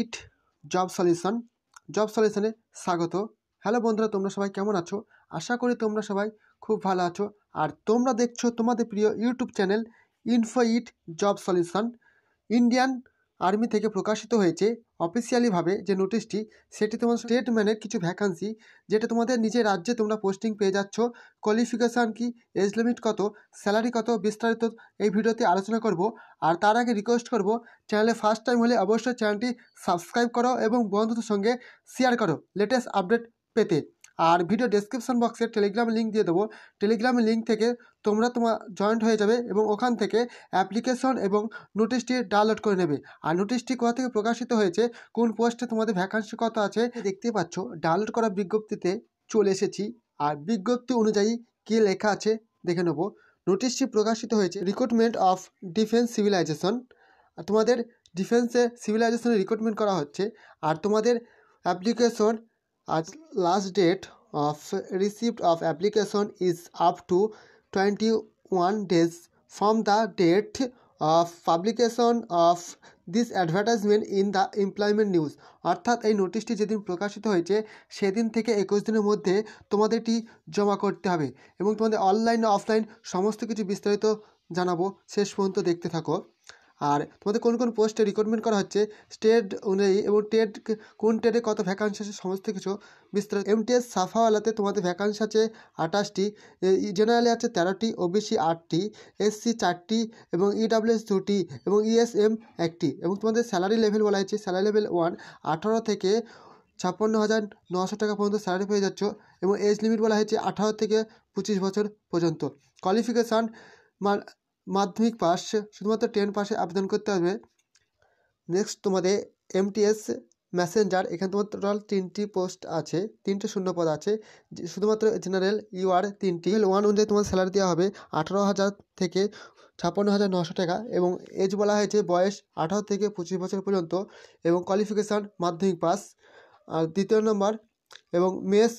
ইট job solution job সলিউশনে স্বাগত hello বন্ধুরা তোমরা সবাই কেমন আছো আশা করি তোমরা সবাই খুব ভালো আছো আর তোমরা দেখছো তোমাদের প্রিয় YouTube channel info it job solution Indian army থেকে প্রকাশিত হয়েছে অফিসিয়ালিভাবে যে নোটিশটি সেটি তোমার স্টেট ম্যানের কিছু ভ্যাকান্সি যেটা তোমাদের নিজের রাজ্যে তোমরা পোস্টিং পেয়ে যাচ্ছ কোয়ালিফিকেশান কি এজ লিমিট কত স্যালারি কত বিস্তারিত এই ভিডিওতে আলোচনা করব আর তার আগে রিকোয়েস্ট করব চ্যানেলে ফার্স্ট টাইম হলে অবশ্যই চ্যানেলটি সাবস্ক্রাইব করো এবং বন্ধুদের সঙ্গে শেয়ার করো লেটেস্ট আপডেট পেতে আর ভিডিও ডেসক্রিপশন বক্সে টেলিগ্রাম লিঙ্ক দিয়ে দেবো টেলিগ্রাম লিঙ্ক থেকে তোমরা তোমার জয়েন্ট হয়ে যাবে এবং ওখান থেকে অ্যাপ্লিকেশন এবং নোটিশটি ডাউনলোড করে নেবে আর নোটিশটি কোথা থেকে প্রকাশিত হয়েছে কোন পোস্টে তোমাদের ভ্যাকান্সি কত আছে দেখতে পাচ্ছ ডাউনলোড করা বিজ্ঞপ্তিতে চলে এসেছি আর বিজ্ঞপ্তি অনুযায়ী কী লেখা আছে দেখে নেব নোটিশটি প্রকাশিত হয়েছে রিক্রুটমেন্ট অফ ডিফেন্স সিভিলাইজেশন তোমাদের ডিফেন্সে সিভিলাইজেশনে রিক্রুটমেন্ট করা হচ্ছে আর তোমাদের অ্যাপ্লিকেশন আর last date of receipt of application is up to twenty one days from the date of publication of this advertisement in the employment news অর্থাৎ এই নোটিশটি যেদিন প্রকাশিত হয়েছে সেদিন থেকে একুশ দিনের মধ্যে তোমাদের এটি জমা করতে হবে এবং তোমাদের অনলাইন অফলাইন সমস্ত কিছু বিস্তারিত জানাবো শেষ পর্যন্ত দেখতে থাকো আর তোমাদের কোন কোন পোস্টে রিক্রুটমেন্ট করা হচ্ছে স্টেট অনুযায়ী এবং টেট কোন টেটে কত ভ্যাকান্সি আছে সমস্ত কিছু বিস্তারিত এমটিএস সাফাওয়ালাতে তোমাদের ভ্যাকান্সি আছে আঠাশটি জেনারেলে আছে তেরোটি ওবিসি আটটি এসসি চারটি এবং ইডাব্লিউএস e দুটি এবং ইএসএম e একটি এবং তোমাদের স্যালারি লেভেল বলা হয়েছে স্যালারি লেভেল ওয়ান আঠারো থেকে ছাপ্পান্ন হাজার নশো টাকা পর্যন্ত স্যালারি পেয়ে যাচ্ছ এবং এজ লিমিট বলা হয়েছে আঠারো থেকে পঁচিশ বছর পর্যন্ত কোয়ালিফিকেশান মাধ্যমিক পাস শুধুমাত্র টেন পাশে আবেদন করতে হবে নেক্সট তোমাদের এমটিএস ম্যাসেঞ্জার এখানে তোমার টোটাল তিনটি পোস্ট আছে তিনটে শূন্য পদ আছে শুধুমাত্র জেনারেল ইউআর তিনটি ওয়ান অনুযায়ী তোমার স্যালারি দেওয়া হবে আঠারো হাজার থেকে ছাপ্পান্ন হাজার নশো টাকা এবং এজ বলা হয়েছে বয়স আঠারো থেকে পঁচিশ বছর পর্যন্ত এবং কোয়ালিফিকেশান মাধ্যমিক পাস আর দ্বিতীয় নম্বর এবং মেস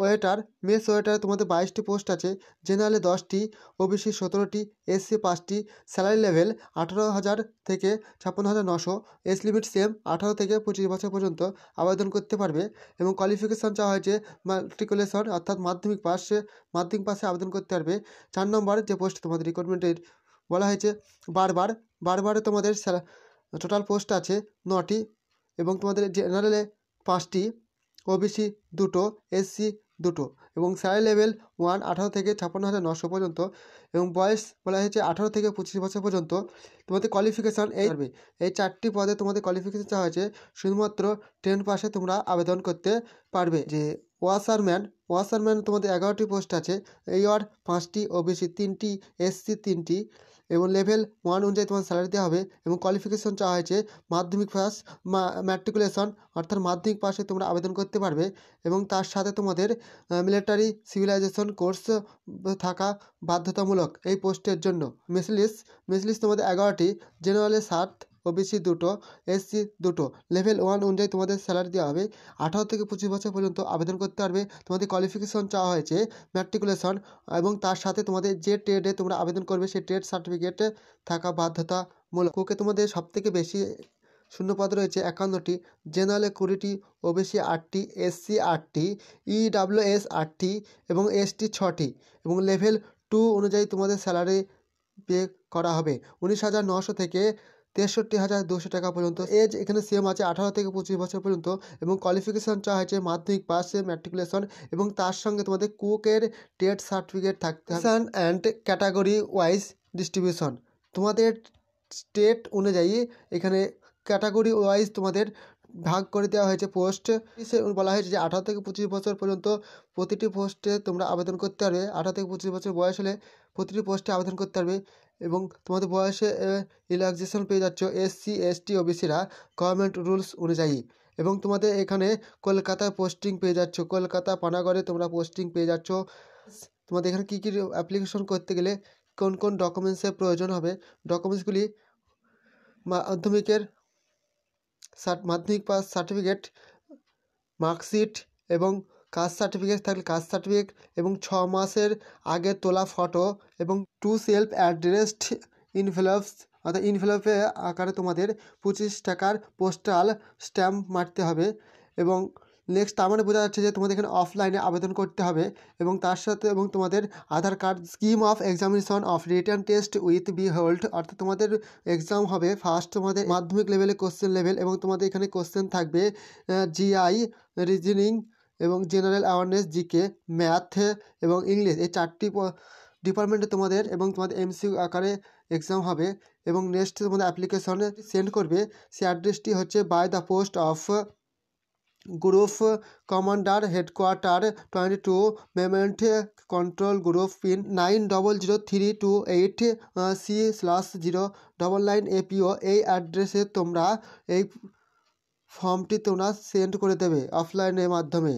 ওয়েটার মেস ওয়েটার তোমাদের বাইশটি পোস্ট আছে জেনারেলে দশটি ওবিসি সতেরোটি এসসি পাঁচটি স্যালারি লেভেল আঠারো হাজার থেকে ছাপ্পান্ন হাজার নশো এস লিমিট সেম আঠারো থেকে পঁচিশ বছর পর্যন্ত আবেদন করতে পারবে এবং কোয়ালিফিকেশান চাওয়া হয়েছে মাল্টিকুলেশন অর্থাৎ মাধ্যমিক পাশে মাধ্যমিক পাশে আবেদন করতে পারবে চার নম্বর যে পোস্ট তোমাদের রিক্রুটমেন্টের বলা হয়েছে বারবার বারবারে তোমাদের টোটাল পোস্ট আছে নটি এবং তোমাদের জেনারেলে পাঁচটি ওবিসি দুটো এসসি দুটো এবং সাই লেভেল ওয়ান আঠারো থেকে ছাপ্পান্ন হাজার নশো পর্যন্ত এবং বয়স বলা হয়েছে আঠারো থেকে পঁচিশ বছর পর্যন্ত তোমাদের কোয়ালিফিকেশান এই এই চারটি পদে তোমাদের কোয়ালিফিকেশান চাওয়া হয়েছে শুধুমাত্র টেন পাসে তোমরা আবেদন করতে পারবে যে ওয়াশারম্যান ওয়াশারম্যান তোমাদের এগারোটি পোস্ট আছে এই ওয়ার্ড পাঁচটি ওবিসি তিনটি এসসি তিনটি এবং লেভেল ওয়ান অনুযায়ী তোমার স্যালারি দেওয়া হবে এবং কোয়ালিফিকেশন চাওয়া হয়েছে মাধ্যমিক পাস ম্যাট্রিকুলেশন অর্থাৎ মাধ্যমিক পাসে তোমরা আবেদন করতে পারবে এবং তার সাথে তোমাদের মিলিটারি সিভিলাইজেশন কোর্স থাকা বাধ্যতামূলক এই পোস্টের জন্য মেসলিস মিসলিস তোমাদের এগারোটি জেনারেলে সাত ওবিসি দুটো এসসি দুটো লেভেল ওয়ান অনুযায়ী তোমাদের স্যালারি দেওয়া হবে আঠারো থেকে পঁচিশ বছর পর্যন্ত আবেদন করতে পারবে তোমাদের কোয়ালিফিকেশন চাওয়া হয়েছে ম্যাট্রিকুলেশন এবং তার সাথে তোমাদের যে ট্রেডে তোমরা আবেদন করবে সেই ট্রেড সার্টিফিকেটে থাকা বাধ্যতামূলক ওকে তোমাদের সবথেকে বেশি শূন্যপদ রয়েছে একান্নটি জেনারেলে কুড়িটি ওবিসি আটটি এসসি আটটি ইডাব্লিউএস e আটটি এবং এসটি ছটি এবং লেভেল টু অনুযায়ী তোমাদের স্যালারি পে করা হবে উনিশ হাজার নশো থেকে তেষট্টি হাজার দুশো টাকা পর্যন্ত এজ এখানে সেম আছে আঠারো থেকে পঁচিশ বছর পর্যন্ত এবং কোয়ালিফিকেশান চা হয়েছে মাধ্যমিক পাশে ম্যাট্রিকুলেশন এবং তার সঙ্গে তোমাদের কুকের টেট সার্টিফিকেট থাকতে সান অ্যান্ড ক্যাটাগরি ওয়াইজ ডিস্ট্রিবিউশন তোমাদের স্টেট অনুযায়ী এখানে ক্যাটাগরি ওয়াইজ তোমাদের ভাগ করে দেওয়া হয়েছে পোস্ট বলা হয়েছে যে আঠারো থেকে পঁচিশ বছর পর্যন্ত প্রতিটি পোস্টে তোমরা আবেদন করতে পারবে আঠারো থেকে পঁচিশ বছর বয়স হলে প্রতিটি পোস্টে আবেদন করতে পারবে এবং তোমাদের বয়সে রিল্যাক্সেশন পেয়ে যাচ্ছ এসসি এসটি ওবিসিরা গভর্নমেন্ট রুলস অনুযায়ী এবং তোমাদের এখানে কলকাতায় পোস্টিং পেয়ে যাচ্ছ কলকাতা পানাগড়ে তোমরা পোস্টিং পেয়ে যাচ্ছ তোমাদের এখানে কী কী অ্যাপ্লিকেশন করতে গেলে কোন কোন ডকুমেন্টসের প্রয়োজন হবে ডকুমেন্টসগুলি মাধ্যমিকের মাধ্যমিক পাস সার্টিফিকেট মার্কশিট এবং কাস্ট সার্টিফিকেট থাকলে কাস্ট সার্টিফিকেট এবং ছ মাসের আগে তোলা ফটো এবং টু সেলফ অ্যাড্রেসড ইনভেলপস অর্থাৎ ইনভেলপে আকারে তোমাদের পঁচিশ টাকার পোস্টাল স্ট্যাম্প মারতে হবে এবং নেক্সট তার মানে বোঝা যাচ্ছে যে তোমাদের এখানে অফলাইনে আবেদন করতে হবে এবং তার সাথে এবং তোমাদের Aadhaar card scheme of examination of written test will be held অর্থাৎ তোমাদের এক্সাম হবে ফার্স্ট তোমাদের মাধ্যমিক লেভেলে কোশ্চেন লেভেল এবং তোমাদের এখানে কোশ্চেন থাকবে জিআই রিজনিং এবং জেনারেল অ্যাওয়ারনেস জিকে ম্যাথ এবং ইংলিশ এই চারটি ডিপার্টমেন্টে তোমাদের এবং তোমাদের এমসিউ আকারে এক্সাম হবে এবং নেক্সট তোমাদের অ্যাপ্লিকেশনে সেন্ড করবে সে অ্যাড্রেসটি হচ্ছে by the post of group commander headquarter twenty two movement control group pin nine double zero three two eight C slash zero double nine APO এই অ্যাড্রেসে তোমরা এই ফর্মটি তোমরা সেন্ড করে দেবে অফলাইনের মাধ্যমে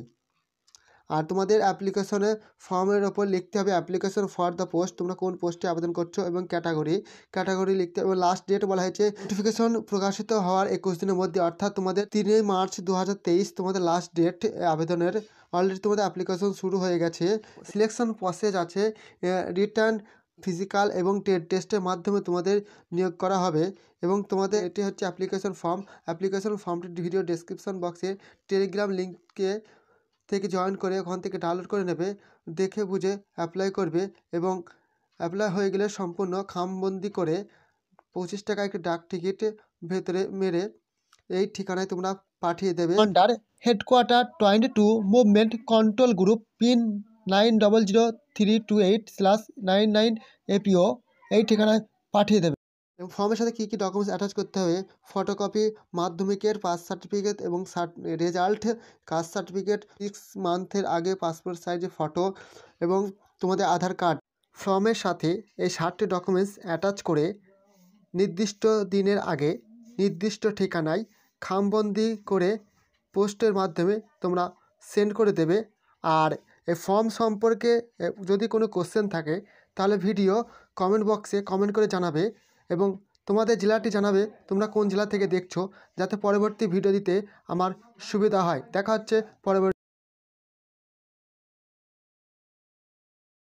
আর তোমাদের অ্যাপ্লিকেশনের ফর্মের ওপর লিখতে হবে অ্যাপ্লিকেশন ফর দ্য পোস্ট তোমরা কোন পোস্টে আবেদন করছো এবং ক্যাটাগরি ক্যাটাগরি লিখতে হবে লাস্ট ডেট বলা হয়েছে নোটিফিকেশন প্রকাশিত হওয়ার একুশ দিনের মধ্যে অর্থাৎ তোমাদের তিনই মার্চ দু তোমাদের লাস্ট ডেট আবেদনের অলরেডি তোমাদের অ্যাপ্লিকেশন শুরু হয়ে গেছে সিলেকশন প্রসেস আছে রিটার্ন ফিজিক্যাল এবং টেস্টের মাধ্যমে তোমাদের নিয়োগ করা হবে এবং তোমাদের এটি হচ্ছে অ্যাপ্লিকেশন ফর্ম অ্যাপ্লিকেশন ফর্মটি ভিডিও ডেসক্রিপশন বক্সে টেলিগ্রাম লিঙ্ককে থেকে জয়েন করে ওখান থেকে ডাউনলোড করে নেবে দেখে বুঝে অ্যাপ্লাই করবে এবং অ্যাপ্লাই হয়ে গেলে সম্পূর্ণ খামবন্দি করে পঁচিশ টাকা একটি ডাক টিকিট ভেতরে মেরে এই ঠিকানায় তোমরা পাঠিয়ে দেবে under headquarter twenty two movement control group pin nine double zero three two eight slash nine nine APO এই ঠিকানায় পাঠিয়ে দেবে এবং ফর্মের সাথে কী কী ডকুমেন্টস অ্যাটাচ করতে হবে ফটোকপি মাধ্যমিকের পাস সার্টিফিকেট এবং রেজাল্ট কাস্ট সার্টিফিকেট সিক্স মান্থের আগে পাসপোর্ট সাইজের ফটো এবং তোমাদের আধার কার্ড ফর্মের সাথে এই ষাটটি ডকুমেন্টস অ্যাটাচ করে নির্দিষ্ট দিনের আগে নির্দিষ্ট ঠিকানায় খামবন্দি করে পোস্টের মাধ্যমে তোমরা সেন্ড করে দেবে আর এই ফর্ম সম্পর্কে যদি কোনো কোশ্চেন থাকে তাহলে ভিডিও কমেন্ট বক্সে কমেন্ট করে জানাবে এবং তোমাদের জেলাটি জানাবে তোমরা কোন জেলা থেকে দেখছো যাতে পরবর্তী ভিডিও দিতে আমার সুবিধা হয় দেখা হচ্ছে পরবর্তী